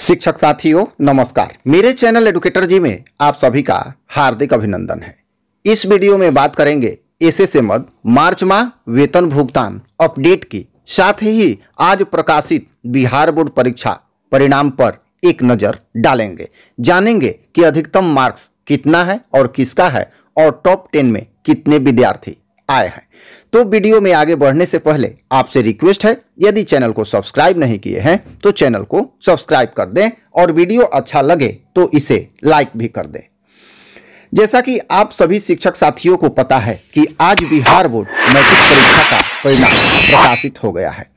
शिक्षक साथियों नमस्कार मेरे चैनल एडुकेटर जी में आप सभी का हार्दिक अभिनंदन है इस वीडियो में बात करेंगे एसएसए मद मार्च माह वेतन भुगतान अपडेट की साथ ही आज प्रकाशित बिहार बोर्ड परीक्षा परिणाम पर एक नज़र डालेंगे जानेंगे कि अधिकतम मार्क्स कितना है और किसका है और टॉप टेन में कितने विद्यार्थी आए हैं तो वीडियो में आगे बढ़ने से पहले आपसे रिक्वेस्ट है यदि चैनल को सब्सक्राइब नहीं किए हैं तो चैनल को सब्सक्राइब कर दें और वीडियो अच्छा लगे तो इसे लाइक भी कर दें जैसा कि आप सभी शिक्षक साथियों को पता है कि आज बिहार बोर्ड मैट्रिक परीक्षा का परिणाम प्रकाशित हो गया है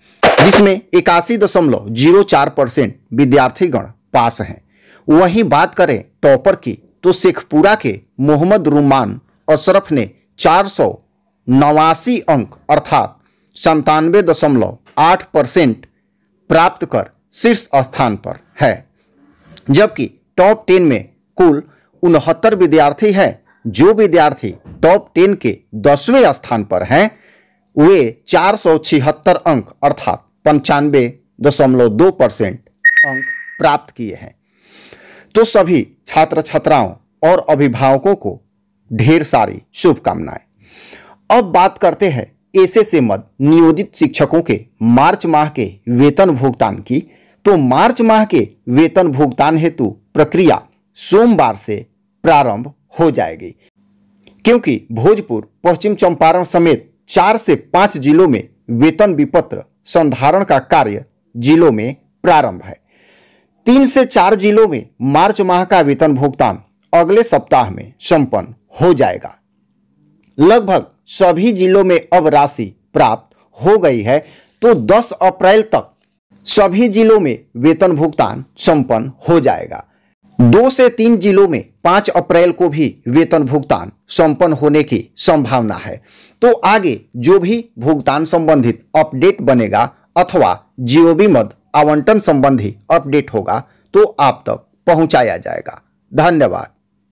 जिसमें इक्यासी दशमलव जीरो चार परसेंट विद्यार्थीगण पास हैं वहीं बात करें टॉपर की तो शेखपुरा के मोहम्मद रुमान अशरफ ने चार सौ नवासी अंक अर्थात संतानवे दशमलव आठ परसेंट प्राप्त कर शीर्ष स्थान पर है जबकि टॉप टेन में कुल उनहत्तर विद्यार्थी हैं जो विद्यार्थी टॉप टेन के दसवें स्थान पर हैं वे चार सौ छिहत्तर अंक अर्थात पंचानवे दशमलव दो परसेंट अंक प्राप्त किए हैं तो सभी छात्र छात्राओं और अभिभावकों को ढेर सारी शुभकामनाएं अब बात करते हैं ऐसे से मद नियोजित शिक्षकों के मार्च माह के वेतन भुगतान की तो मार्च माह के वेतन भुगतान हेतु प्रक्रिया सोमवार से प्रारंभ हो जाएगी क्योंकि भोजपुर पश्चिम चंपारण समेत चार से पांच जिलों में वेतन विपत्र संधारण का कार्य जिलों में प्रारंभ है तीन से चार जिलों में मार्च माह का वेतन भुगतान अगले सप्ताह में संपन्न हो जाएगा लगभग सभी जिलों में अब राशि प्राप्त हो गई है तो 10 अप्रैल तक सभी जिलों में वेतन भुगतान संपन्न हो जाएगा दो से तीन जिलों में पांच अप्रैल को भी वेतन भुगतान संपन्न होने की संभावना है तो आगे जो भी भुगतान संबंधित अपडेट बनेगा अथवा जीओबी मद आवंटन संबंधी अपडेट होगा तो आप तक पहुंचाया जाएगा धन्यवाद